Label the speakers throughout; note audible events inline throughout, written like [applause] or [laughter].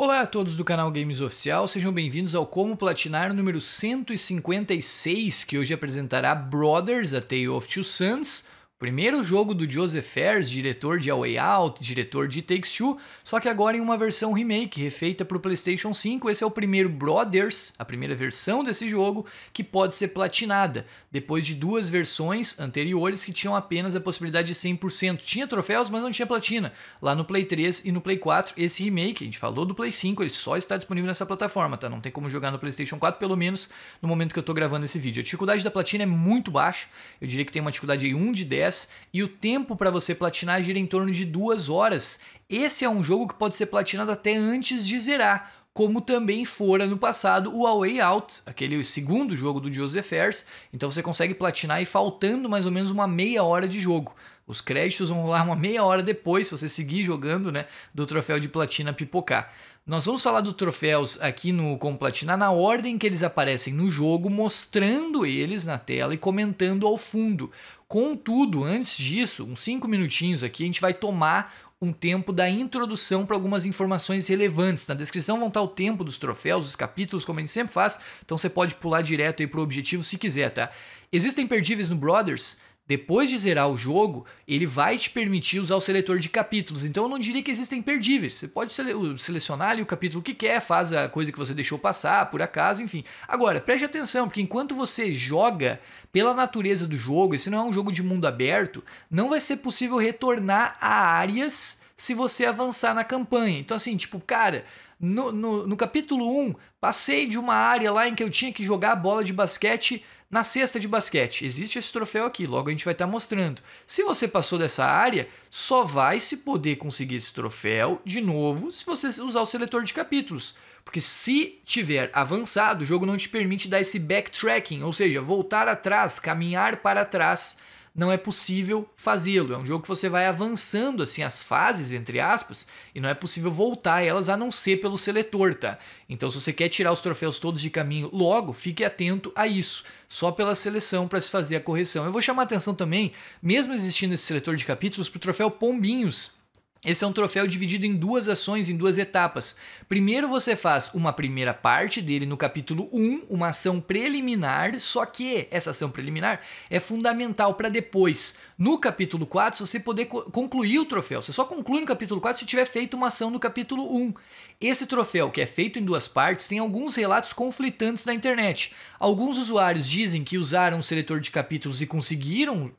Speaker 1: Olá a todos do canal Games Oficial, sejam bem-vindos ao Como Platinar número 156, que hoje apresentará Brothers, A Tale of Two Sons, Primeiro jogo do Joseph Fares, diretor de A Way Out, diretor de Takes Two, só que agora em uma versão remake, refeita para o PlayStation 5. Esse é o primeiro Brothers, a primeira versão desse jogo, que pode ser platinada, depois de duas versões anteriores que tinham apenas a possibilidade de 100%. Tinha troféus, mas não tinha platina. Lá no Play 3 e no Play 4, esse remake, a gente falou do Play 5, ele só está disponível nessa plataforma, tá? Não tem como jogar no PlayStation 4, pelo menos no momento que eu estou gravando esse vídeo. A dificuldade da platina é muito baixa, eu diria que tem uma dificuldade de 1 de 10 10 e o tempo para você platinar gira em torno de 2 horas. Esse é um jogo que pode ser platinado até antes de zerar, como também fora no passado o A Way Out, aquele segundo jogo do Joseph Ayers. Então você consegue platinar e faltando mais ou menos uma meia hora de jogo. Os créditos vão rolar uma meia hora depois, se você seguir jogando, né, do troféu de platina pipocar. Nós vamos falar dos troféus aqui no Como na ordem que eles aparecem no jogo, mostrando eles na tela e comentando ao fundo. Contudo, antes disso, uns 5 minutinhos aqui, a gente vai tomar um tempo da introdução para algumas informações relevantes. Na descrição vão estar tá o tempo dos troféus, os capítulos, como a gente sempre faz, então você pode pular direto aí para o objetivo se quiser, tá? Existem perdíveis no Brothers depois de zerar o jogo, ele vai te permitir usar o seletor de capítulos. Então eu não diria que existem perdíveis. Você pode sele selecionar ali o capítulo que quer, faz a coisa que você deixou passar, por acaso, enfim. Agora, preste atenção, porque enquanto você joga, pela natureza do jogo, esse não é um jogo de mundo aberto, não vai ser possível retornar a áreas se você avançar na campanha. Então, assim, tipo, cara, no, no, no capítulo 1, passei de uma área lá em que eu tinha que jogar a bola de basquete na cesta de basquete, existe esse troféu aqui, logo a gente vai estar tá mostrando. Se você passou dessa área, só vai se poder conseguir esse troféu de novo se você usar o seletor de capítulos. Porque se tiver avançado, o jogo não te permite dar esse backtracking, ou seja, voltar atrás, caminhar para trás não é possível fazê-lo. É um jogo que você vai avançando assim as fases entre aspas e não é possível voltar a elas a não ser pelo seletor, tá? Então se você quer tirar os troféus todos de caminho logo, fique atento a isso. Só pela seleção para se fazer a correção. Eu vou chamar atenção também, mesmo existindo esse seletor de capítulos, para o troféu Pombinhos, esse é um troféu dividido em duas ações, em duas etapas. Primeiro você faz uma primeira parte dele no capítulo 1, uma ação preliminar, só que essa ação preliminar é fundamental para depois, no capítulo 4, você poder concluir o troféu. Você só conclui no capítulo 4 se tiver feito uma ação no capítulo 1. Esse troféu, que é feito em duas partes, tem alguns relatos conflitantes na internet. Alguns usuários dizem que usaram o seletor de capítulos e conseguiram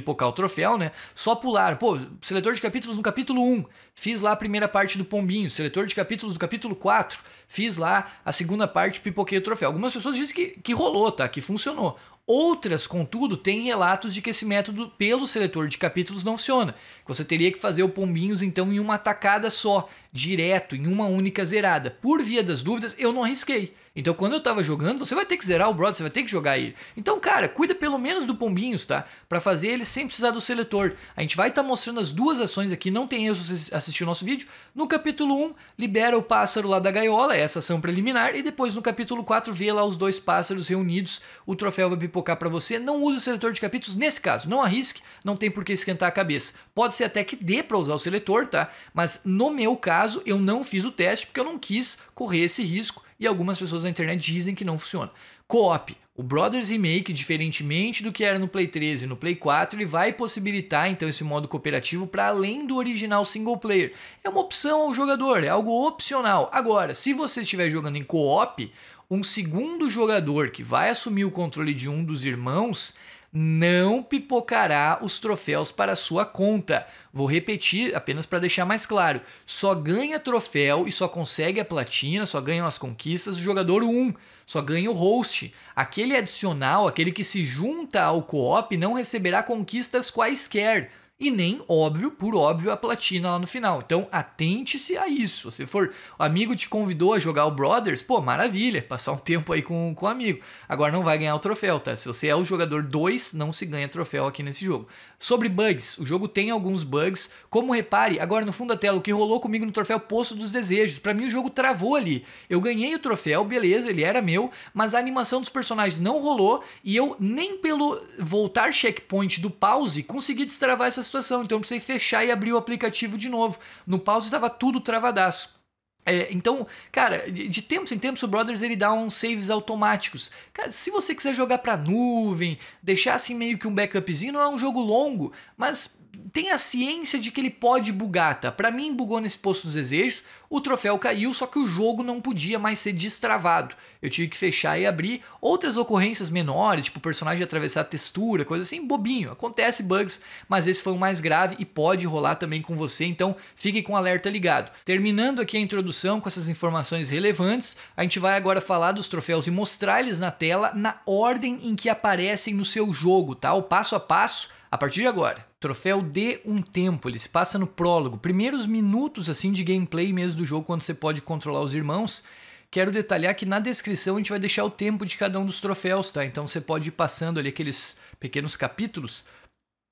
Speaker 1: pipocar o troféu, né? Só pular. Pô, seletor de capítulos no capítulo 1, fiz lá a primeira parte do Pombinho. Seletor de capítulos no capítulo 4, fiz lá a segunda parte, pipoquei o troféu. Algumas pessoas dizem que, que rolou, tá? Que funcionou. Outras, contudo, têm relatos de que esse método pelo seletor de capítulos não funciona. Que você teria que fazer o Pombinhos, então, em uma tacada só direto em uma única zerada. Por via das dúvidas, eu não arrisquei. Então, quando eu tava jogando, você vai ter que zerar o Broad, você vai ter que jogar ele. Então, cara, cuida pelo menos do Pombinhos, tá? Para fazer ele sem precisar do seletor. A gente vai estar tá mostrando as duas ações aqui, não tem erro se assistir o nosso vídeo. No capítulo 1, libera o pássaro lá da gaiola, essa ação preliminar, e depois no capítulo 4, vê lá os dois pássaros reunidos, o troféu vai pipocar para você. Não use o seletor de capítulos nesse caso, não arrisque, não tem por que esquentar a cabeça. Pode ser até que dê para usar o seletor, tá? Mas no meu caso, caso, eu não fiz o teste porque eu não quis correr esse risco e algumas pessoas na internet dizem que não funciona. Co-op. O Brothers Remake, diferentemente do que era no Play 13 e no Play 4, ele vai possibilitar então esse modo cooperativo para além do original single player. É uma opção ao jogador, é algo opcional. Agora, se você estiver jogando em co-op, um segundo jogador que vai assumir o controle de um dos irmãos não pipocará os troféus para sua conta. Vou repetir apenas para deixar mais claro. Só ganha troféu e só consegue a platina, só ganham as conquistas o jogador 1. Só ganha o host. Aquele adicional, aquele que se junta ao co-op, não receberá conquistas quaisquer e nem, óbvio, por óbvio, a platina lá no final. Então, atente-se a isso. Se for o amigo te convidou a jogar o Brothers, pô, maravilha, passar um tempo aí com, com o amigo. Agora não vai ganhar o troféu, tá? Se você é o jogador 2, não se ganha troféu aqui nesse jogo. Sobre bugs, o jogo tem alguns bugs. Como repare, agora no fundo da tela, o que rolou comigo no troféu Poço dos Desejos. Para mim o jogo travou ali. Eu ganhei o troféu, beleza, ele era meu, mas a animação dos personagens não rolou e eu nem pelo voltar checkpoint do pause consegui destravar essa situação, então eu precisei fechar e abrir o aplicativo de novo. No pause estava tudo travadaço. É, então, cara, de, de tempos em tempos o Brothers ele dá uns saves automáticos. Cara, se você quiser jogar pra nuvem, deixar assim meio que um backupzinho, não é um jogo longo, mas tem a ciência de que ele pode bugar, tá? Pra mim, bugou nesse posto dos desejos, o troféu caiu, só que o jogo não podia mais ser destravado. Eu tive que fechar e abrir. Outras ocorrências menores, tipo o personagem atravessar a textura, coisa assim, bobinho. Acontece bugs, mas esse foi o mais grave e pode rolar também com você, então fique com o alerta ligado. Terminando aqui a introdução com essas informações relevantes, a gente vai agora falar dos troféus e mostrar eles na tela na ordem em que aparecem no seu jogo, tá? O passo a passo a partir de agora, troféu de um tempo, ele se passa no prólogo, primeiros minutos assim de gameplay mesmo do jogo, quando você pode controlar os irmãos. Quero detalhar que na descrição a gente vai deixar o tempo de cada um dos troféus, tá? Então você pode ir passando ali aqueles pequenos capítulos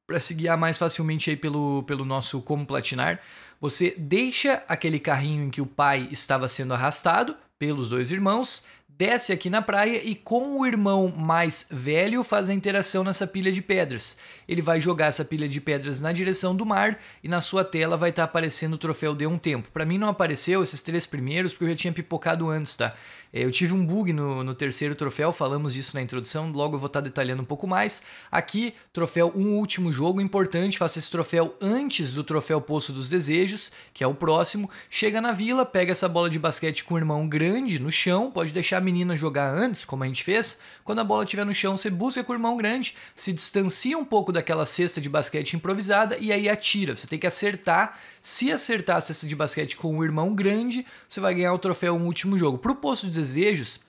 Speaker 1: para se guiar mais facilmente aí pelo, pelo nosso como platinar. Você deixa aquele carrinho em que o pai estava sendo arrastado pelos dois irmãos, desce aqui na praia e com o irmão mais velho faz a interação nessa pilha de pedras. Ele vai jogar essa pilha de pedras na direção do mar e na sua tela vai estar tá aparecendo o troféu de um tempo. Para mim não apareceu esses três primeiros porque eu já tinha pipocado antes, tá? É, eu tive um bug no, no terceiro troféu, falamos disso na introdução, logo eu vou estar tá detalhando um pouco mais. Aqui, troféu um último jogo, importante, faça esse troféu antes do troféu Poço dos Desejos, que é o próximo. Chega na vila, pega essa bola de basquete com o irmão grande no chão, pode deixar menina jogar antes, como a gente fez, quando a bola estiver no chão, você busca com o irmão grande, se distancia um pouco daquela cesta de basquete improvisada e aí atira. Você tem que acertar. Se acertar a cesta de basquete com o irmão grande, você vai ganhar o troféu no último jogo. Pro posto de desejos,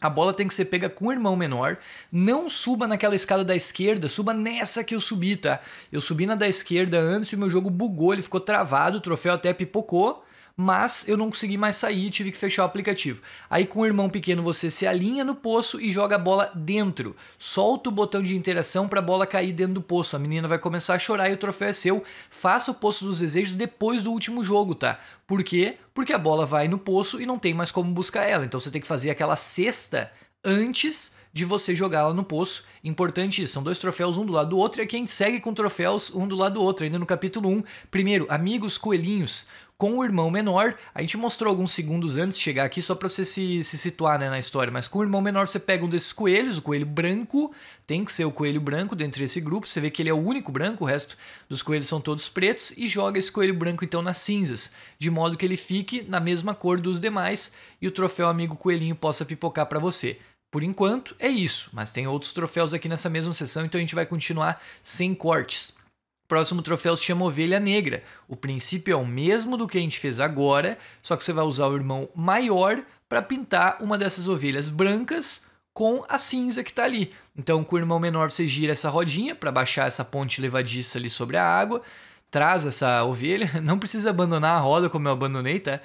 Speaker 1: a bola tem que ser pega com o irmão menor. Não suba naquela escada da esquerda, suba nessa que eu subi, tá? Eu subi na da esquerda antes e o meu jogo bugou, ele ficou travado, o troféu até pipocou mas eu não consegui mais sair, tive que fechar o aplicativo. Aí com o irmão pequeno você se alinha no poço e joga a bola dentro. Solta o botão de interação para a bola cair dentro do poço. A menina vai começar a chorar e o troféu é seu. Faça o poço dos desejos depois do último jogo, tá? Por quê? Porque a bola vai no poço e não tem mais como buscar ela. Então você tem que fazer aquela cesta antes de você jogá-la no poço. Importante isso. São dois troféus, um do lado do outro, e é a gente segue com troféus um do lado do outro, ainda no capítulo 1. Primeiro, amigos coelhinhos com o irmão menor. A gente mostrou alguns segundos antes de chegar aqui, só para você se, se situar né, na história. Mas com o irmão menor, você pega um desses coelhos, o coelho branco, tem que ser o coelho branco dentro desse grupo. Você vê que ele é o único branco, o resto dos coelhos são todos pretos, e joga esse coelho branco então nas cinzas, de modo que ele fique na mesma cor dos demais e o troféu amigo coelhinho possa pipocar para você. Por enquanto é isso, mas tem outros troféus aqui nessa mesma sessão, então a gente vai continuar sem cortes próximo troféu se chama Ovelha Negra. O princípio é o mesmo do que a gente fez agora, só que você vai usar o irmão maior para pintar uma dessas ovelhas brancas com a cinza que está ali. Então, com o irmão menor, você gira essa rodinha para baixar essa ponte levadiça ali sobre a água, traz essa ovelha, [laughs] não precisa abandonar a roda como eu abandonei, tá?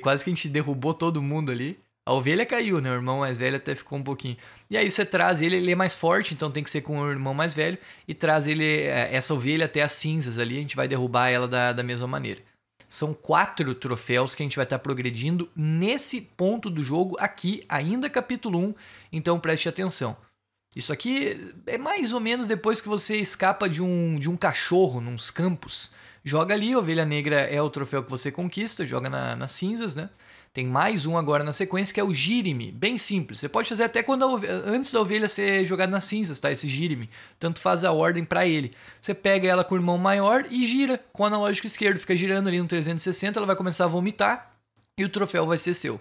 Speaker 1: quase que a gente derrubou todo mundo ali. A ovelha caiu, né? O irmão mais velho até ficou um pouquinho. E aí você traz ele, ele é mais forte, então tem que ser com o irmão mais velho, e traz ele, é, essa ovelha até as cinzas ali, a gente vai derrubar ela da, da mesma maneira. São quatro troféus que a gente vai estar progredindo nesse ponto do jogo aqui, ainda capítulo 1, então preste atenção. Isso aqui é mais ou menos depois que você escapa de um, de um cachorro nos campos. Joga ali, ovelha negra é o troféu que você conquista, joga na, nas cinzas, né? Tem mais um agora na sequência que é o Jirime. bem simples. Você pode fazer até quando antes da ovelha ser jogada nas cinzas, tá? Esse Jirime. Tanto faz a ordem para ele. Você pega ela com o irmão maior e gira com o analógico esquerdo, fica girando ali no 360, ela vai começar a vomitar e o troféu vai ser seu.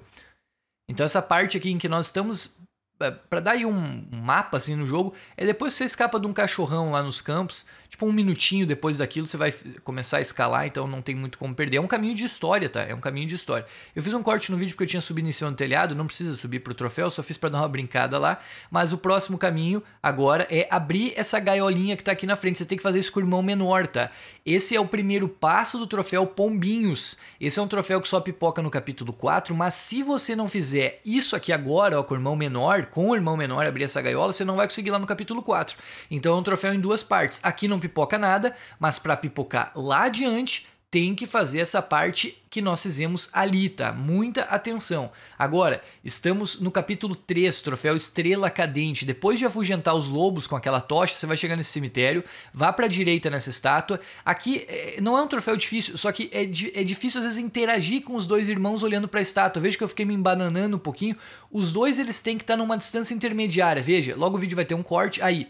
Speaker 1: Então essa parte aqui em que nós estamos é, para dar aí um mapa assim no jogo, é depois que você escapa de um cachorrão lá nos campos, tipo um minutinho depois daquilo você vai começar a escalar, então não tem muito como perder. É um caminho de história, tá? É um caminho de história. Eu fiz um corte no vídeo porque eu tinha subido em cima do telhado, não precisa subir pro troféu, só fiz para dar uma brincada lá, mas o próximo caminho agora é abrir essa gaiolinha que tá aqui na frente. Você tem que fazer isso com o irmão menor, tá? Esse é o primeiro passo do troféu Pombinhos. Esse é um troféu que só pipoca no capítulo 4, mas se você não fizer isso aqui agora, ó, com o irmão menor, com o irmão menor abrir essa gaiola, você não vai conseguir lá no capítulo 4. Então é um troféu em duas partes. Aqui não pipoca nada, mas para pipocar lá adiante, tem que fazer essa parte que nós fizemos ali, tá? Muita atenção. Agora, estamos no capítulo 3, troféu Estrela Cadente. Depois de afugentar os lobos com aquela tocha, você vai chegar nesse cemitério, vá para a direita nessa estátua. Aqui é, não é um troféu difícil, só que é, é difícil às vezes interagir com os dois irmãos olhando para a estátua. Veja que eu fiquei me embananando um pouquinho. Os dois eles têm que estar tá numa distância intermediária. Veja, logo o vídeo vai ter um corte aí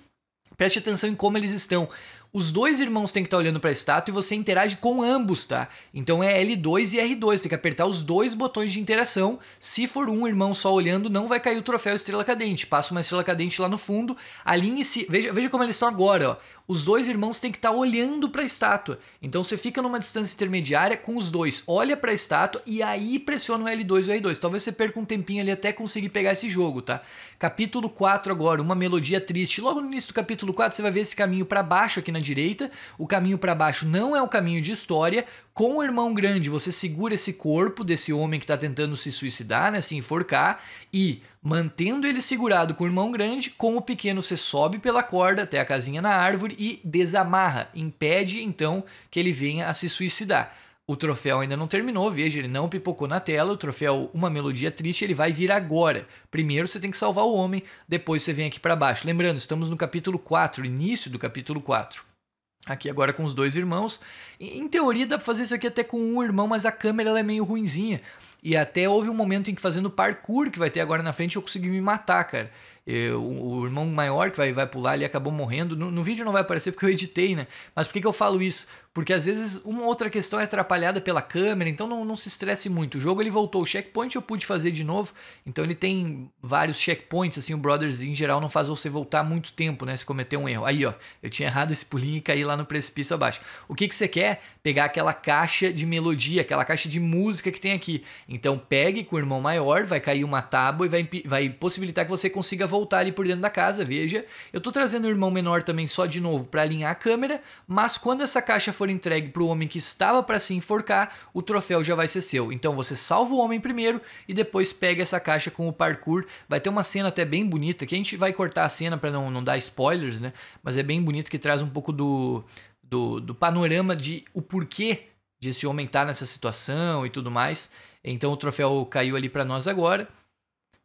Speaker 1: Preste atenção em como eles estão. Os dois irmãos têm que estar tá olhando para a estátua e você interage com ambos, tá? Então é L2 e R2, tem que apertar os dois botões de interação. Se for um irmão só olhando, não vai cair o troféu Estrela Cadente. Passa uma Estrela Cadente lá no fundo, alinhe-se... Veja, veja como eles estão agora, ó os dois irmãos têm que estar tá olhando para a estátua. Então você fica numa distância intermediária com os dois, olha para a estátua e aí pressiona o L2 e o R2. Talvez você perca um tempinho ali até conseguir pegar esse jogo, tá? Capítulo 4 agora, uma melodia triste. Logo no início do capítulo 4 você vai ver esse caminho para baixo aqui na direita. O caminho para baixo não é o caminho de história. Com o irmão grande você segura esse corpo desse homem que está tentando se suicidar, né, se enforcar e mantendo ele segurado com o irmão grande, com o pequeno você sobe pela corda até a casinha na árvore e desamarra, impede então que ele venha a se suicidar. O troféu ainda não terminou, veja, ele não pipocou na tela. O troféu Uma Melodia Triste, ele vai vir agora. Primeiro você tem que salvar o homem, depois você vem aqui para baixo. Lembrando, estamos no capítulo 4, início do capítulo 4. Aqui agora com os dois irmãos. Em teoria dá pra fazer isso aqui até com um irmão, mas a câmera é meio ruinzinha. E até houve um momento em que fazendo parkour que vai ter agora na frente eu consegui me matar, cara. Eu, o irmão maior que vai, vai pular, ele acabou morrendo. No, no, vídeo não vai aparecer porque eu editei, né? Mas por que, que eu falo isso? Porque às vezes uma outra questão é atrapalhada pela câmera, então não, não se estresse muito. O jogo ele voltou, o checkpoint eu pude fazer de novo, então ele tem vários checkpoints, assim, o Brothers em geral não faz você voltar muito tempo, né? Se cometer um erro. Aí, ó, eu tinha errado esse pulinho e caí lá no precipício abaixo. O que, que você quer? Pegar aquela caixa de melodia, aquela caixa de música que tem aqui. Então pegue com o irmão maior, vai cair uma tábua e vai, vai possibilitar que você consiga voltar voltar ali por dentro da casa, veja. Eu tô trazendo o irmão menor também só de novo para alinhar a câmera, mas quando essa caixa for entregue pro homem que estava para se enforcar, o troféu já vai ser seu. Então você salva o homem primeiro e depois pega essa caixa com o parkour. Vai ter uma cena até bem bonita, que a gente vai cortar a cena para não, não dar spoilers, né? Mas é bem bonito que traz um pouco do, do, do panorama de o porquê de se aumentar tá nessa situação e tudo mais. Então o troféu caiu ali para nós agora.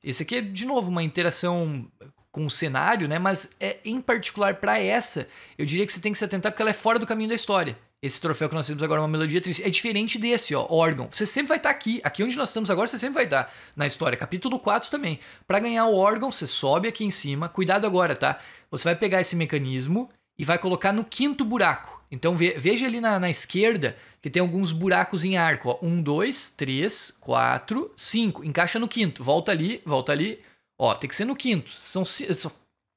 Speaker 1: Esse aqui é, de novo, uma interação com o cenário, né? Mas é em particular para essa, eu diria que você tem que se atentar porque ela é fora do caminho da história. Esse troféu que nós temos agora, é uma melodia triste, é diferente desse, ó, órgão. Você sempre vai estar tá aqui. Aqui onde nós estamos agora, você sempre vai estar tá na história. Capítulo 4 também. Para ganhar o órgão, você sobe aqui em cima. Cuidado agora, tá? Você vai pegar esse mecanismo e vai colocar no quinto buraco. Então veja ali na, na, esquerda que tem alguns buracos em arco. Ó. Um, dois, três, quatro, cinco. Encaixa no quinto. Volta ali, volta ali. Ó, tem que ser no quinto. São, são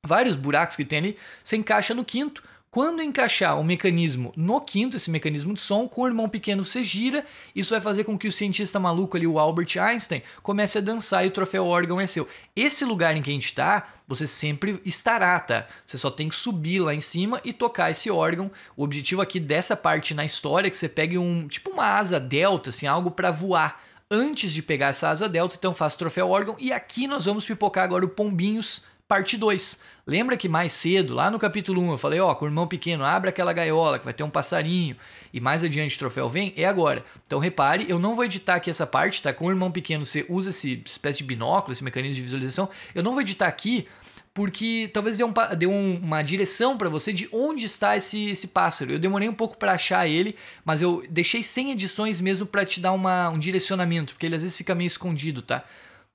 Speaker 1: vários buracos que tem ali. Você encaixa no quinto quando encaixar o mecanismo no quinto, esse mecanismo de som, com o irmão pequeno você gira, isso vai fazer com que o cientista maluco ali, o Albert Einstein, comece a dançar e o troféu órgão é seu. Esse lugar em que a gente está, você sempre estará, tá? Você só tem que subir lá em cima e tocar esse órgão. O objetivo aqui dessa parte na história é que você pegue um, tipo uma asa delta, assim, algo para voar antes de pegar essa asa delta, então faça o troféu órgão. E aqui nós vamos pipocar agora o Pombinhos parte 2. Lembra que mais cedo, lá no capítulo 1, eu falei, ó, com o irmão pequeno, abre aquela gaiola que vai ter um passarinho e mais adiante o troféu vem? É agora. Então repare, eu não vou editar aqui essa parte, tá? Com o irmão pequeno você usa esse espécie de binóculo, esse mecanismo de visualização. Eu não vou editar aqui porque talvez dê, um, dê uma direção para você de onde está esse, esse pássaro. Eu demorei um pouco para achar ele, mas eu deixei sem edições mesmo para te dar uma, um direcionamento, porque ele às vezes fica meio escondido, tá?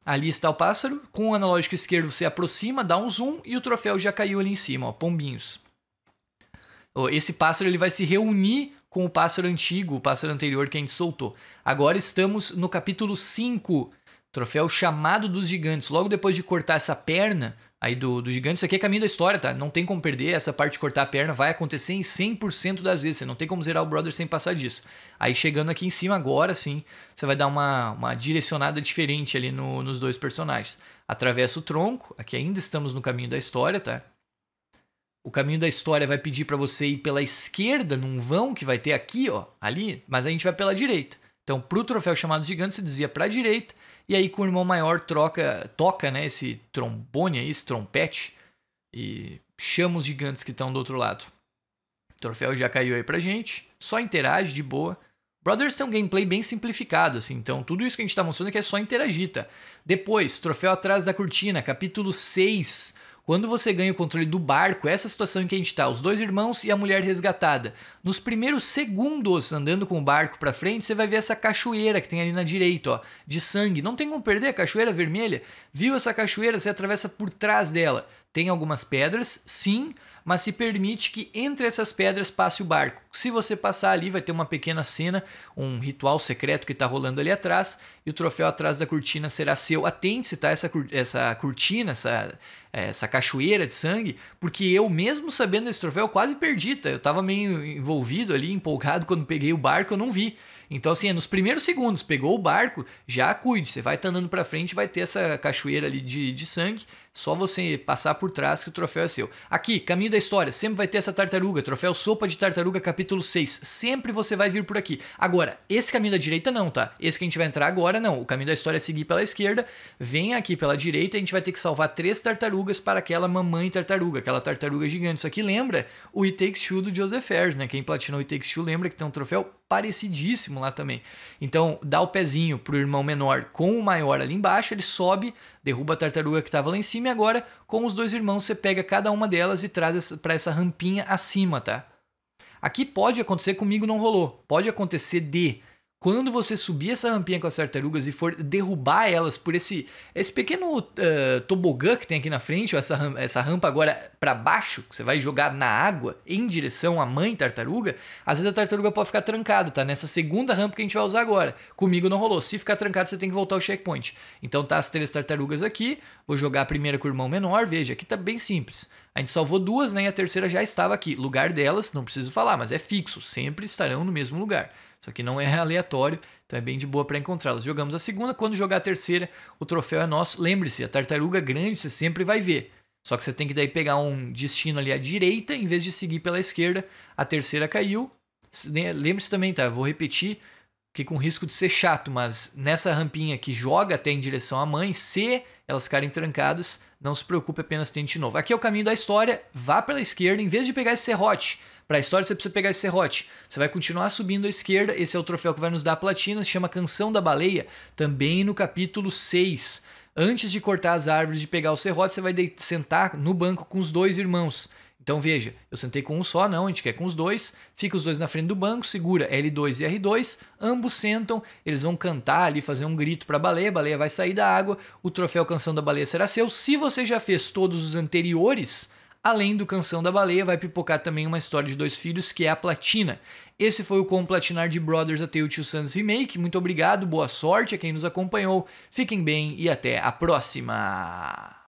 Speaker 1: Ali está o pássaro, com o analógico esquerdo você aproxima, dá um zoom e o troféu já caiu ali em cima, ó, pombinhos. Esse pássaro ele vai se reunir com o pássaro antigo, o pássaro anterior que a gente soltou. Agora estamos no capítulo 5 Troféu Chamado dos Gigantes. Logo depois de cortar essa perna aí do, do gigante, isso aqui é caminho da história, tá? Não tem como perder, essa parte de cortar a perna vai acontecer em 100% das vezes, você não tem como zerar o Brother sem passar disso. Aí chegando aqui em cima agora, sim, você vai dar uma, uma direcionada diferente ali no, nos dois personagens. Atravessa o tronco, aqui ainda estamos no caminho da história, tá? O caminho da história vai pedir para você ir pela esquerda num vão que vai ter aqui, ó, ali, mas a gente vai pela direita. Então, para o troféu chamado gigante, você desvia para a direita, e aí com o irmão maior troca, toca né, esse trombone aí, esse trompete, e chama os gigantes que estão do outro lado. O troféu já caiu aí pra gente, só interage de boa. Brothers tem um gameplay bem simplificado, assim, então tudo isso que a gente tá mostrando aqui é, é só interagir, tá? Depois, troféu atrás da cortina, capítulo 6 quando você ganha o controle do barco, essa situação em que a gente está, os dois irmãos e a mulher resgatada, nos primeiros segundos andando com o barco para frente, você vai ver essa cachoeira que tem ali na direita, ó, de sangue. Não tem como perder a cachoeira vermelha. Viu essa cachoeira, você atravessa por trás dela. Tem algumas pedras, sim, mas se permite que entre essas pedras passe o barco. Se você passar ali, vai ter uma pequena cena, um ritual secreto que está rolando ali atrás, e o troféu atrás da cortina será seu. Atente-se, tá? Essa, essa cortina, essa, é, essa cachoeira de sangue, porque eu, mesmo sabendo desse troféu, quase perdi, tá? Eu estava meio envolvido ali, empolgado quando peguei o barco, eu não vi. Então, assim, é nos primeiros segundos, pegou o barco, já cuide, você vai tá andando para frente, vai ter essa cachoeira ali de, de sangue só você passar por trás que o troféu é seu. Aqui, caminho da história, sempre vai ter essa tartaruga, troféu Sopa de Tartaruga, capítulo 6. Sempre você vai vir por aqui. Agora, esse caminho da direita não, tá? Esse que a gente vai entrar agora não. O caminho da história é seguir pela esquerda, vem aqui pela direita e a gente vai ter que salvar três tartarugas para aquela mamãe tartaruga, aquela tartaruga gigante. Isso aqui lembra o It Takes Two do Joseph Fares, né? Quem platinou o It Takes Two lembra que tem um troféu parecidíssimo lá também. Então, dá o pezinho pro irmão menor com o maior ali embaixo, ele sobe derruba a tartaruga que estava lá em cima e agora, com os dois irmãos, você pega cada uma delas e traz para essa rampinha acima, tá? Aqui pode acontecer, comigo não rolou. Pode acontecer de quando você subir essa rampinha com as tartarugas e for derrubar elas por esse esse pequeno uh, tobogã que tem aqui na frente, ou essa, essa rampa agora para baixo, que você vai jogar na água em direção à mãe tartaruga, às vezes a tartaruga pode ficar trancada, tá? Nessa segunda rampa que a gente vai usar agora. Comigo não rolou. Se ficar trancado, você tem que voltar ao checkpoint. Então tá as três tartarugas aqui, vou jogar a primeira com o irmão menor, veja, aqui tá bem simples. A gente salvou duas, né? E a terceira já estava aqui. Lugar delas, não preciso falar, mas é fixo, sempre estarão no mesmo lugar. Isso aqui não é aleatório, então é bem de boa para encontrá-las. Jogamos a segunda, quando jogar a terceira, o troféu é nosso. Lembre-se, a tartaruga grande você sempre vai ver. Só que você tem que daí pegar um destino ali à direita em vez de seguir pela esquerda. A terceira caiu. Né, lembre-se também, tá? Eu vou repetir que com risco de ser chato, mas nessa rampinha que joga até em direção à mãe, se elas ficarem trancadas, não se preocupe, apenas tente de novo. Aqui é o caminho da história, vá pela esquerda, em vez de pegar esse serrote. Para a história você precisa pegar esse serrote. Você vai continuar subindo à esquerda, esse é o troféu que vai nos dar a platina, se chama Canção da Baleia, também no capítulo 6. Antes de cortar as árvores, de pegar o serrote, você vai sentar no banco com os dois irmãos. Então veja, eu sentei com um só, não, a gente quer com os dois, fica os dois na frente do banco, segura L2 e R2, ambos sentam, eles vão cantar ali, fazer um grito para a baleia, a baleia vai sair da água, o troféu Canção da Baleia será seu. Se você já fez todos os anteriores, além do Canção da Baleia, vai pipocar também uma história de dois filhos, que é a Platina. Esse foi o Com Platinar de Brothers A Tale Two Sons Remake. Muito obrigado, boa sorte a quem nos acompanhou, fiquem bem e até a próxima!